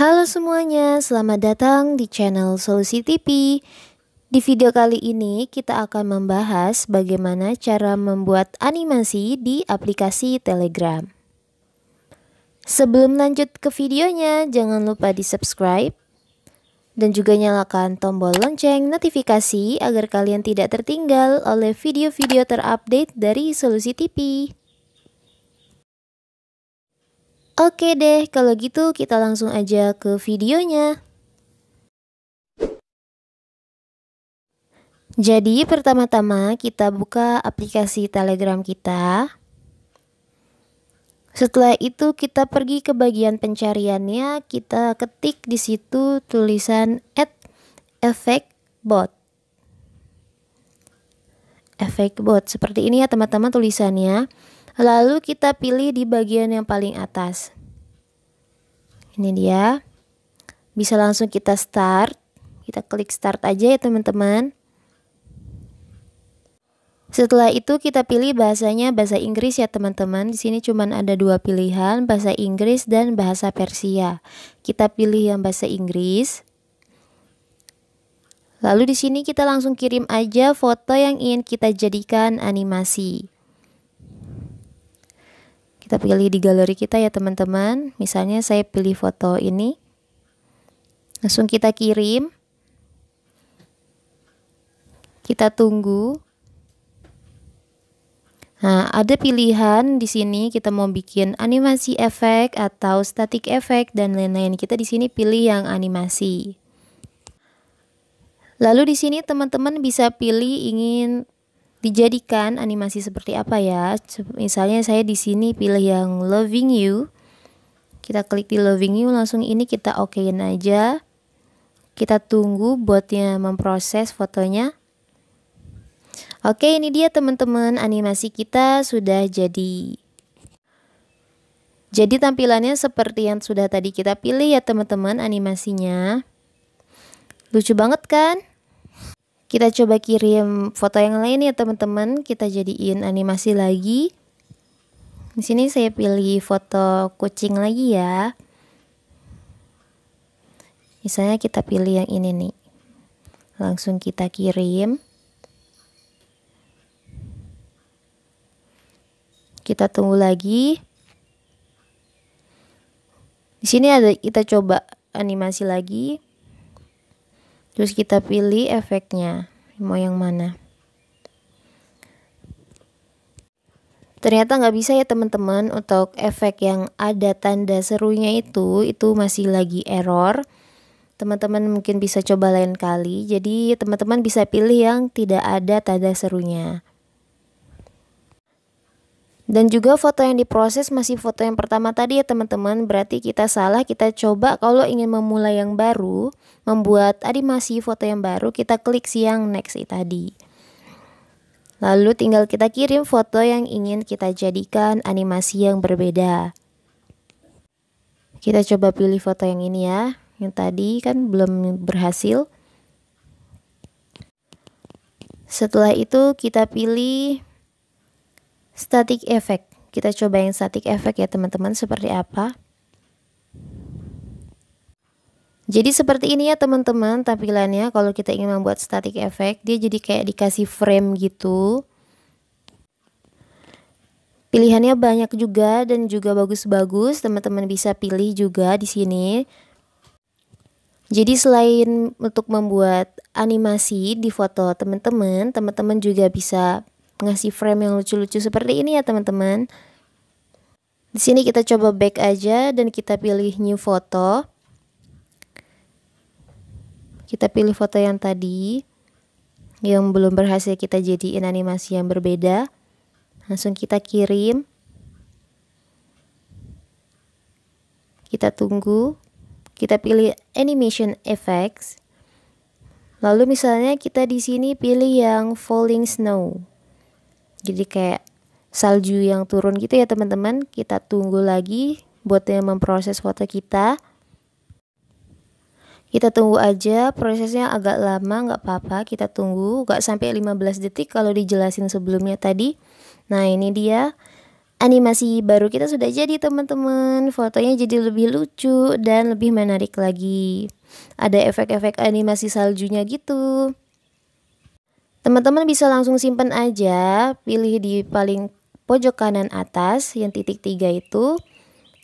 Halo semuanya, selamat datang di channel Solusi TV. Di video kali ini kita akan membahas bagaimana cara membuat animasi di aplikasi Telegram. Sebelum lanjut ke videonya, jangan lupa di subscribe dan juga nyalakan tombol lonceng notifikasi agar kalian tidak tertinggal oleh video-video terupdate dari Solusi TV. Oke deh, kalau gitu kita langsung aja ke videonya. Jadi pertama-tama kita buka aplikasi Telegram kita. Setelah itu kita pergi ke bagian pencariannya, kita ketik di situ tulisan add effect bot. Effect bot seperti ini ya teman-teman tulisannya. Lalu kita pilih di bagian yang paling atas. Ini dia. Bisa langsung kita start. Kita klik start aja ya teman-teman. Setelah itu kita pilih bahasanya bahasa Inggris ya teman-teman. Di sini cuma ada dua pilihan, bahasa Inggris dan bahasa Persia. Kita pilih yang bahasa Inggris. Lalu di sini kita langsung kirim aja foto yang ingin kita jadikan animasi. Kita pilih di galeri kita ya teman-teman. Misalnya saya pilih foto ini. Langsung kita kirim. Kita tunggu. Nah, ada pilihan di sini kita mau bikin animasi efek atau static efek dan lain-lain. Kita di sini pilih yang animasi. Lalu di sini teman-teman bisa pilih ingin dijadikan animasi seperti apa ya. Misalnya saya di sini pilih yang loving you. Kita klik di loving you langsung ini kita okein aja. Kita tunggu botnya memproses fotonya. Oke, ini dia teman-teman animasi kita sudah jadi. Jadi tampilannya seperti yang sudah tadi kita pilih ya teman-teman animasinya. Lucu banget kan? Kita coba kirim foto yang lain ya teman-teman. Kita jadiin animasi lagi. Di sini saya pilih foto kucing lagi ya. Misalnya kita pilih yang ini nih. Langsung kita kirim. Kita tunggu lagi. Di sini ada kita coba animasi lagi terus kita pilih efeknya mau yang mana Ternyata nggak bisa ya teman-teman untuk efek yang ada tanda serunya itu itu masih lagi error. Teman-teman mungkin bisa coba lain kali. Jadi teman-teman bisa pilih yang tidak ada tanda serunya. Dan juga foto yang diproses masih foto yang pertama tadi ya teman-teman. Berarti kita salah, kita coba kalau ingin memulai yang baru, membuat animasi foto yang baru, kita klik siang next tadi. Lalu tinggal kita kirim foto yang ingin kita jadikan animasi yang berbeda. Kita coba pilih foto yang ini ya. Yang tadi kan belum berhasil. Setelah itu kita pilih static effect. Kita coba yang static effect ya teman-teman seperti apa. Jadi seperti ini ya teman-teman tampilannya kalau kita ingin membuat static effect dia jadi kayak dikasih frame gitu. Pilihannya banyak juga dan juga bagus-bagus, teman-teman bisa pilih juga di sini. Jadi selain untuk membuat animasi di foto teman-teman, teman-teman juga bisa ngasih frame yang lucu-lucu seperti ini ya teman-teman. Di sini kita coba back aja dan kita pilih new foto. Kita pilih foto yang tadi yang belum berhasil kita jadiin animasi yang berbeda. Langsung kita kirim. Kita tunggu. Kita pilih animation effects. Lalu misalnya kita di sini pilih yang falling snow jadi kayak salju yang turun gitu ya teman-teman kita tunggu lagi buat yang memproses foto kita kita tunggu aja prosesnya agak lama nggak apa-apa kita tunggu nggak sampai 15 detik kalau dijelasin sebelumnya tadi nah ini dia animasi baru kita sudah jadi teman-teman fotonya jadi lebih lucu dan lebih menarik lagi ada efek-efek animasi saljunya gitu Teman-teman bisa langsung simpan aja, pilih di paling pojok kanan atas yang titik tiga itu,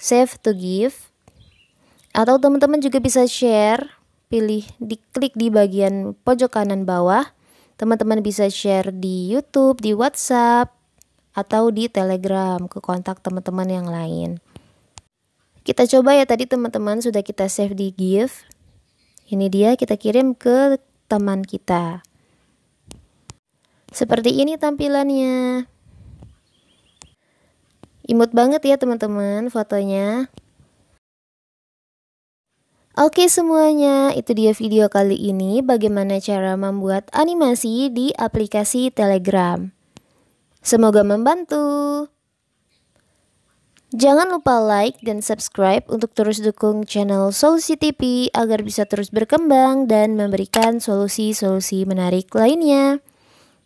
save to give. Atau teman-teman juga bisa share, pilih di klik di bagian pojok kanan bawah. Teman-teman bisa share di YouTube, di WhatsApp, atau di Telegram ke kontak teman-teman yang lain. Kita coba ya tadi teman-teman sudah kita save di give. Ini dia kita kirim ke teman kita. Seperti ini tampilannya. Imut banget ya teman-teman fotonya. Oke semuanya, itu dia video kali ini bagaimana cara membuat animasi di aplikasi Telegram. Semoga membantu. Jangan lupa like dan subscribe untuk terus dukung channel Solusi TV agar bisa terus berkembang dan memberikan solusi-solusi menarik lainnya.